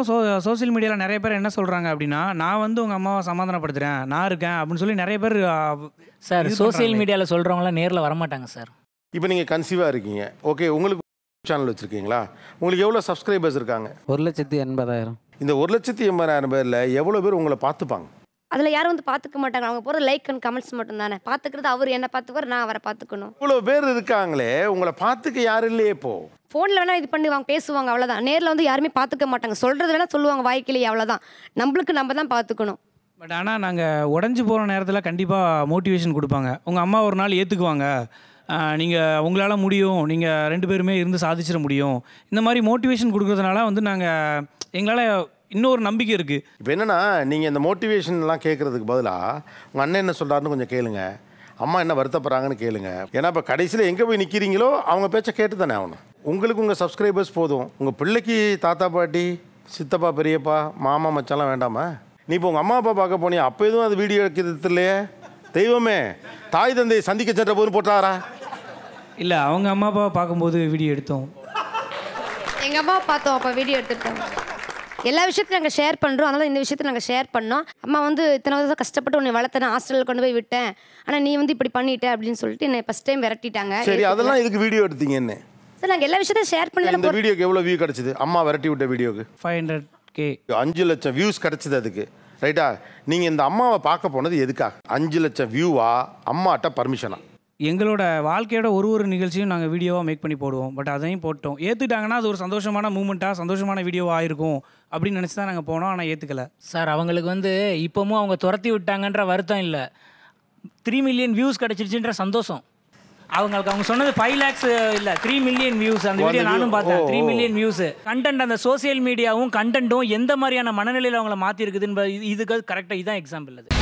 இப்போ so social மீடியாவில் நிறைய பேர் என்ன சொல்கிறாங்க அப்படின்னா நான் வந்து உங்கள் அம்மாவை சமாதானப்படுத்துகிறேன் நான் இருக்கேன் அப்படின்னு சொல்லி நிறைய பேர் சார் சோசியல் மீடியாவில் சொல்கிறவங்களாம் நேரில் வரமாட்டாங்க சார் இப்போ நீங்கள் கன்சீவாக இருக்கீங்க ஓகே உங்களுக்கு சேனல் வச்சுருக்கீங்களா உங்களுக்கு எவ்வளோ சப்ஸ்கிரைபர்ஸ் இருக்காங்க ஒரு லட்சத்தி எண்பதாயிரம் இந்த ஒரு லட்சத்தி எண்பதாயிரம் பேரில் எவ்வளோ பேர் உங்களை பார்த்துப்பாங்க அதில் யாரும் வந்து பார்த்துக்க மாட்டாங்க அவங்க போகிற லைக் அண்ட் கமெண்ட்ஸ் மட்டும் தானே பார்த்துக்கிறது அவர் என்ன பார்த்துக்குவார் நான் அவரை பார்த்துக்கணும் இவ்வளோ பேர் இருக்காங்களே உங்களை பார்த்துக்க யாரும் இல்லையே போ ஃபோனில் வேணால் இது பண்ணுவாங்க பேசுவாங்க அவ்வளோதான் நேரில் வந்து யாருமே பார்த்துக்க மாட்டாங்க சொல்கிறது வேணால் சொல்லுவாங்க வாய்க்கிலேயே அவ்வளோதான் நம்மளுக்கு நம்ம தான் பார்த்துக்கணும் பட் ஆனால் நாங்கள் உடஞ்சி போகிற நேரத்தில் கண்டிப்பாக மோட்டிவேஷன் கொடுப்பாங்க உங்கள் அம்மா ஒரு நாள் ஏற்றுக்குவாங்க நீங்கள் உங்களால் முடியும் நீங்கள் ரெண்டு பேருமே இருந்து சாதிச்சிட முடியும் இந்த மாதிரி மோட்டிவேஷன் கொடுக்குறதுனால வந்து நாங்கள் எங்களால் இன்னொரு நம்பிக்கை இருக்குது இப்போ என்னென்னா நீங்கள் இந்த மோட்டிவேஷன்லாம் கேட்குறதுக்கு பதிலாக உங்கள் அண்ணன் என்ன சொல்கிறாருன்னு கொஞ்சம் கேளுங்க அம்மா என்ன வருத்தப்படுறாங்கன்னு கேளுங்க ஏன்னா இப்போ கடைசியில் எங்கே போய் நிற்கிறீங்களோ அவங்க பேச்சை கேட்டு தானே ஆகணும் உங்களுக்கு உங்கள் சப்ஸ்கிரைபர்ஸ் போதும் உங்கள் பிள்ளைக்கு தாத்தா பாட்டி சித்தப்பா பெரியப்பா மாமா மச்சாலாம் வேண்டாமா நீ இப்போ உங்கள் அம்மா அப்பா பார்க்க போனியா அப்போ எதுவும் அது வீடியோ எடுக்கிறது இல்லையே தெய்வமே தாய் தந்தையை சந்திக்க சென்ற போது போட்டாரா இல்லை அவங்க அம்மா அப்பாவை பார்க்கும்போது வீடியோ எடுத்தோம் எங்கள் அம்மா பார்த்தோம் அப்போ வீடியோ எடுத்துட்டோம் எல்லா விஷயத்தையும் நாங்கள் ஷேர் பண்ணுறோம் அதனால் இந்த விஷயத்தை நாங்கள் ஷேர் பண்ணோம் அம்மா வந்து இத்தனை வருஷம் கஷ்டப்பட்டு உன்னை வளர்த்தேன் ஹாஸ்டலில் கொண்டு போய் விட்டேன் ஆனால் நீ வந்து இப்படி பண்ணிட்ட அப்படின்னு சொல்லிட்டு என்னை ஃபஸ்ட் டைம் விரட்டிட்டாங்க சரி அதெல்லாம் இதுக்கு வீடியோ எடுத்தீங்க என்ன சார் நாங்கள் எல்லா விஷயத்தையும் ஷேர் பண்ணல இந்த வீடியோக்கு எவ்வளோ வியூ கிடச்சிது அம்மா விரட்டி விட்ட வீடியோக்கு ஃபைவ் ஹண்ட்ரட் கே அஞ்சு லட்சம் வியூஸ் கிடச்சிது அதுக்கு ரைட்டா நீங்கள் இந்த அம்மாவை பார்க்க போனது எதுக்காக அஞ்சு லட்சம் வியூவா அம்மாட்ட பர்மிஷனா எங்களோட வாழ்க்கையோட ஒரு ஒரு நிகழ்ச்சியும் நாங்கள் வீடியோவாக மேக் பண்ணி போடுவோம் பட் அதையும் போட்டோம் ஏற்றுட்டாங்கன்னா அது ஒரு சந்தோஷமான மூமெண்ட்டாக சந்தோஷமான வீடியோவாக ஆயிருக்கும் அப்படின்னு நினச்சி தான் நாங்கள் போனோம் ஆனால் ஏற்றுக்கல சார் அவங்களுக்கு வந்து இப்போவும் அவங்க துரத்தி விட்டாங்கன்ற வருத்தம் இல்லை த்ரீ மில்லியன் வியூஸ் கிடச்சிருச்சுன்ற சந்தோஷம் அவங்களுக்கு அவங்க சொன்னது ஃபைவ் லேக்ஸ் இல்லை த்ரீ மில்லியன் வியூஸ் அந்த வீடியோ நானும் பார்த்தேன் த்ரீ மில்லியன் வியூஸ் கண்டென்ட் அந்த சோசியல் மீடியாவும் கண்டென்ட்டும் எந்த மாதிரியான மனநிலையில் அவங்கள மாற்றிருக்குதுன்ற இதுக்கு கரெக்டாக இதுதான் எக்ஸாம்பிள் அது